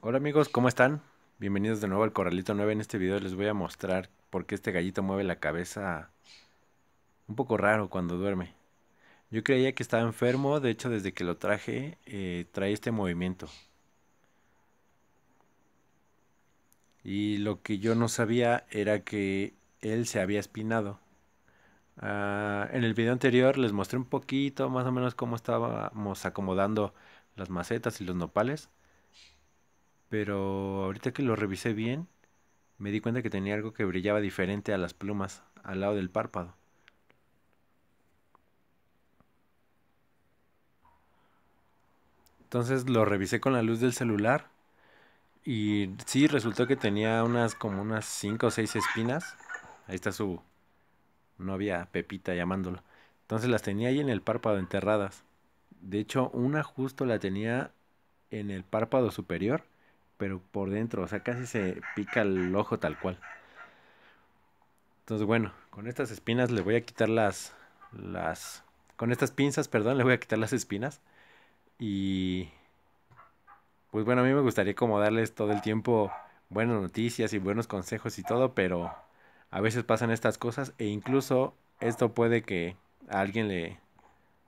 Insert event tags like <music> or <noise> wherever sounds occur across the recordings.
Hola amigos, ¿cómo están? Bienvenidos de nuevo al Corralito 9. En este video les voy a mostrar por qué este gallito mueve la cabeza un poco raro cuando duerme. Yo creía que estaba enfermo, de hecho desde que lo traje eh, trae este movimiento. Y lo que yo no sabía era que él se había espinado. Ah, en el video anterior les mostré un poquito más o menos cómo estábamos acomodando las macetas y los nopales pero ahorita que lo revisé bien, me di cuenta que tenía algo que brillaba diferente a las plumas, al lado del párpado. Entonces lo revisé con la luz del celular y sí resultó que tenía unas como unas 5 o 6 espinas. Ahí está su novia Pepita llamándolo. Entonces las tenía ahí en el párpado enterradas. De hecho, una justo la tenía en el párpado superior pero por dentro, o sea, casi se pica el ojo tal cual. Entonces, bueno, con estas espinas le voy a quitar las, las, con estas pinzas, perdón, le voy a quitar las espinas y, pues bueno, a mí me gustaría como darles todo el tiempo buenas noticias y buenos consejos y todo, pero a veces pasan estas cosas e incluso esto puede que a alguien le,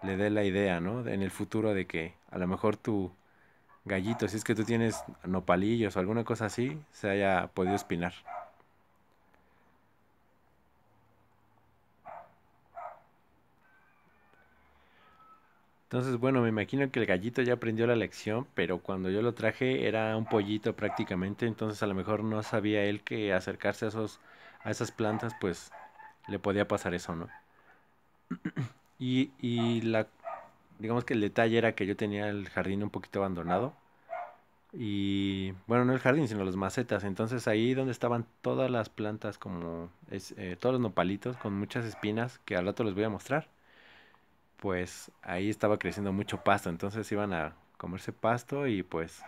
le dé la idea, ¿no? En el futuro de que a lo mejor tú gallito, si es que tú tienes nopalillos o alguna cosa así, se haya podido espinar. Entonces, bueno, me imagino que el gallito ya aprendió la lección, pero cuando yo lo traje era un pollito prácticamente, entonces a lo mejor no sabía él que acercarse a, esos, a esas plantas, pues le podía pasar eso, ¿no? <clears throat> Y, y la digamos que el detalle era que yo tenía el jardín un poquito abandonado. Y bueno, no el jardín, sino las macetas. Entonces ahí donde estaban todas las plantas, como es, eh, todos los nopalitos con muchas espinas, que al rato les voy a mostrar, pues ahí estaba creciendo mucho pasto. Entonces iban a comerse pasto y pues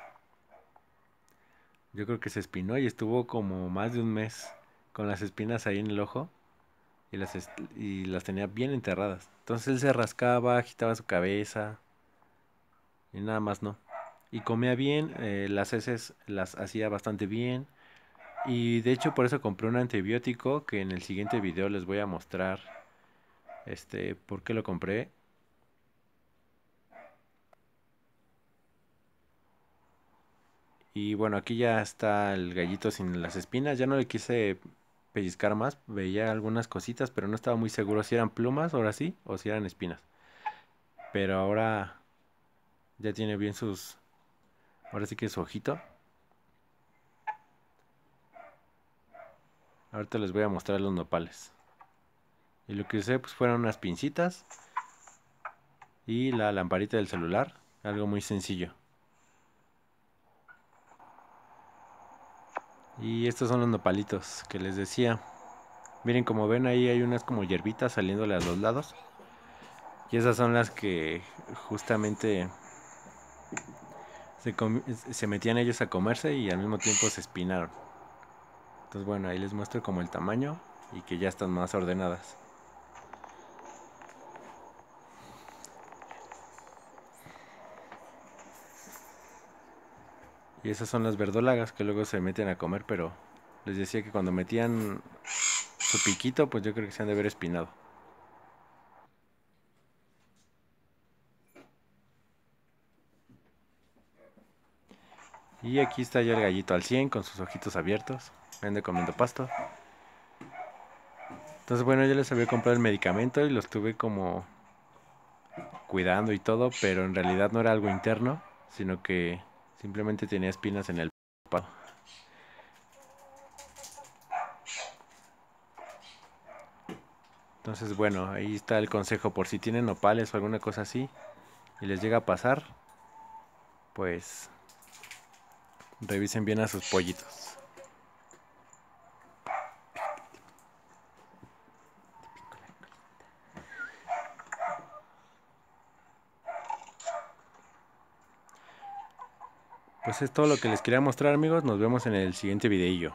yo creo que se espinó y estuvo como más de un mes con las espinas ahí en el ojo y las, tenía bien enterradas. Entonces él se rascaba, agitaba su cabeza y nada más no. Y comía bien, eh, las heces las hacía bastante bien. Y de hecho por eso compré un antibiótico que en el siguiente video les voy a mostrar este por qué lo compré. Y bueno, aquí ya está el gallito sin las espinas. Ya no le quise pellizcar más, veía algunas cositas, pero no estaba muy seguro si eran plumas, ahora sí, o si eran espinas. Pero ahora ya tiene bien sus... Ahora sí que su ojito. Ahorita les voy a mostrar los nopales. Y lo que usé pues fueron unas pincitas y la lamparita del celular, algo muy sencillo. Y estos son los nopalitos que les decía. Miren, como ven ahí hay unas como hierbitas saliéndole a los lados. Y esas son las que justamente se, se, metían ellos a comerse y al mismo tiempo se espinaron. Entonces bueno, ahí les muestro como el tamaño y que ya están más ordenadas. Y esas son las verdolagas que luego se meten a comer, pero les decía que cuando metían su piquito, pues yo creo que se han de haber espinado. Y aquí está ya el gallito al 100 con sus ojitos abiertos. Vende comiendo pasto. Entonces, bueno, yo les había comprado el medicamento y los tuve como cuidando y todo, pero en realidad no era algo interno, sino que Simplemente tenía espinas en el palo. Entonces, bueno, ahí está el consejo por si tienen opales o alguna cosa así y les llega a pasar, pues revisen bien a sus pollitos. Pues es todo lo que les quería mostrar amigos, nos vemos en el siguiente videillo.